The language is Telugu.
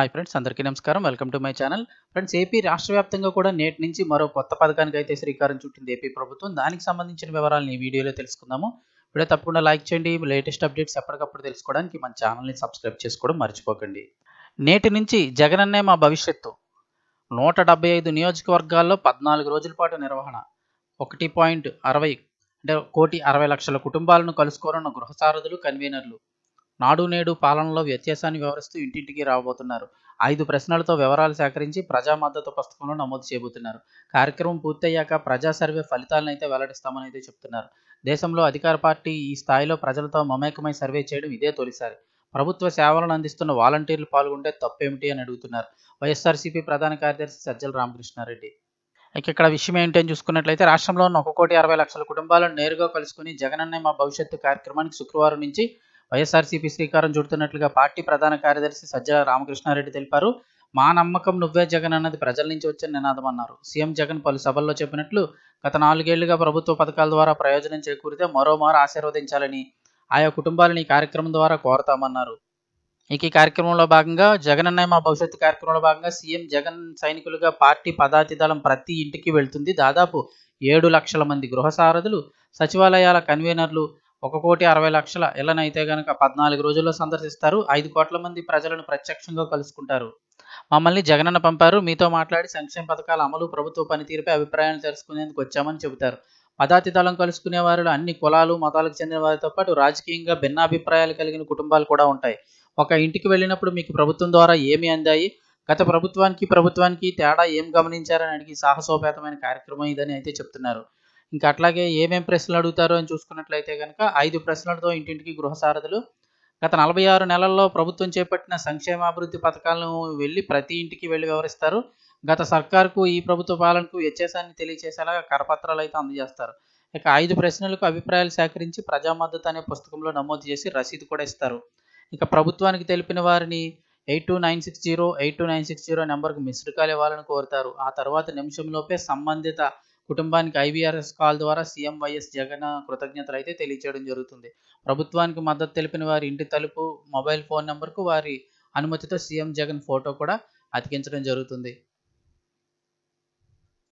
హాయ్ ఫ్రెండ్స్ అందరికీ నమస్కారం welcome to my channel friends AP రాష్ట్ర వ్యాప్తంగా కూడా నేటి నుంచి మరో కొత్త పథకానికి అయితే శ్రీకారం చుట్టింది ఏపీ ప్రభుత్వం దానికి సంబంధించిన వివరాలను ఈ వీడియోలో తెలుసుకుందాము వీడియో తప్పకుండా లైక్ చేయండి లేటెస్ట్ అప్డేట్స్ ఎప్పటికప్పుడు తెలుసుకోవడానికి మన ఛానల్ని సబ్స్క్రైబ్ చేసుకోవడం మర్చిపోకండి నేటి నుంచి జగనన్నే మా భవిష్యత్తు నూట ఐదు నియోజకవర్గాల్లో పద్నాలుగు రోజుల పాటు నిర్వహణ ఒకటి పాయింట్ అరవై అంటే కోటి అరవై లక్షల కుటుంబాలను కలుసుకోనున్న గృహసారథులు కన్వీనర్లు నాడు నేడు పాలనలో వ్యత్యాసాన్ని వివరిస్తూ ఇంటింటికి రాబోతున్నారు ఐదు ప్రశ్నలతో వివరాలు సేకరించి ప్రజా మద్దతు పుస్తకంలో నమోదు చేయబోతున్నారు కార్యక్రమం పూర్తయ్యాక ప్రజా సర్వే ఫలితాలను అయితే వెల్లడిస్తామని అయితే చెప్తున్నారు దేశంలో అధికార పార్టీ ఈ స్థాయిలో ప్రజలతో మమేకమై సర్వే చేయడం ఇదే తొలిసారి ప్రభుత్వ సేవలను అందిస్తున్న వాలంటీర్లు పాల్గొంటే తప్పేమిటి అని అడుగుతున్నారు వైఎస్ఆర్సీపీ ప్రధాన కార్యదర్శి సజ్జల రామకృష్ణారెడ్డి ఇక ఇక్కడ విషయం ఏంటని చూసుకున్నట్లయితే రాష్ట్రంలో ఉన్న ఒక కోటి అరవై లక్షల కుటుంబాలను నేరుగా కలుసుకుని జగనన్న మా భవిష్యత్తు కార్యక్రమానికి శుక్రవారం నుంచి వైఎస్ఆర్సీపీ శ్రీకారం చుడుతున్నట్లుగా పార్టీ ప్రధాన కార్యదర్శి సజ్జల రామకృష్ణారెడ్డి తెలిపారు మా నమ్మకం నువ్వే జగన్ అన్నది ప్రజల నుంచి వచ్చిన నినాదం అన్నారు సీఎం జగన్ పలు సభల్లో చెప్పినట్లు గత నాలుగేళ్లుగా ప్రభుత్వ పథకాల ద్వారా ప్రయోజనం చేకూరితే మరోమారు ఆశీర్వదించాలని ఆయా కుటుంబాలను ఈ కార్యక్రమం ద్వారా కోరతామన్నారు ఇక ఈ కార్యక్రమంలో భాగంగా జగన్ అన్నయ్య మా భవిష్యత్తు కార్యక్రమంలో భాగంగా సీఎం జగన్ సైనికులుగా పార్టీ పదాతి దళం ప్రతి ఇంటికి వెళ్తుంది దాదాపు ఏడు లక్షల మంది గృహసారథులు సచివాలయాల కన్వీనర్లు ఒక కోటి అరవై లక్షల ఇళ్లనైతే గనక పద్నాలుగు రోజుల్లో సందర్శిస్తారు ఐదు కోట్ల మంది ప్రజలను ప్రత్యక్షంగా కలుసుకుంటారు మమ్మల్ని జగనన్న పంపారు మీతో మాట్లాడి సంక్షేమ పథకాల అమలు ప్రభుత్వ పనితీరుపై అభిప్రాయాలు తెలుసుకునేందుకు వచ్చామని చెబుతారు పదాతి దళం కలుసుకునే వారిలో అన్ని కులాలు మతాలకు చెందిన వారితో పాటు రాజకీయంగా భిన్నాభిప్రాయాలు కలిగిన కుటుంబాలు కూడా ఉంటాయి ఒక ఇంటికి వెళ్ళినప్పుడు మీకు ప్రభుత్వం ద్వారా ఏమి అందాయి గత ప్రభుత్వానికి ప్రభుత్వానికి తేడా ఏం గమనించారని అడిగి సాహసోపేతమైన కార్యక్రమం ఇదని అయితే చెప్తున్నారు ఇంకా అట్లాగే ఏమేం ప్రశ్నలు అడుగుతారో అని చూసుకున్నట్లయితే కనుక ఐదు ప్రశ్నలతో ఇంటింటికి గృహసారథులు గత నలభై ఆరు నెలల్లో ప్రభుత్వం చేపట్టిన సంక్షేమాభివృద్ధి పథకాలను వెళ్ళి ప్రతి ఇంటికి వెళ్ళి వివరిస్తారు గత సర్కార్కు ఈ ప్రభుత్వ పాలనకు వ్యత్యాసాన్ని తెలియజేసేలాగా కరపత్రాలు అయితే అందజేస్తారు ఇక ఐదు ప్రశ్నలకు అభిప్రాయాలు సేకరించి ప్రజా మద్దతు అనే పుస్తకంలో నమోదు చేసి రసీదు కూడా ఇస్తారు ఇక ప్రభుత్వానికి తెలిపిన వారిని eight two nine six zero eight two nine six zero నెంబర్కి మిస్డ్ కాల్ ఇవ్వాలని కోరుతారు ఆ తర్వాత నిమిషంలోపే సంబంధిత కుటుంబానికి ఐవీఆర్ఎస్ కాల్ ద్వారా సీఎం వైఎస్ జగన్ కృతజ్ఞతలు అయితే తెలియచేయడం జరుగుతుంది ప్రభుత్వానికి మద్దతు తెలిపిన వారి ఇంటి తలుపు మొబైల్ ఫోన్ నెంబర్కు వారి అనుమతితో సీఎం జగన్ ఫోటో కూడా అతికించడం జరుగుతుంది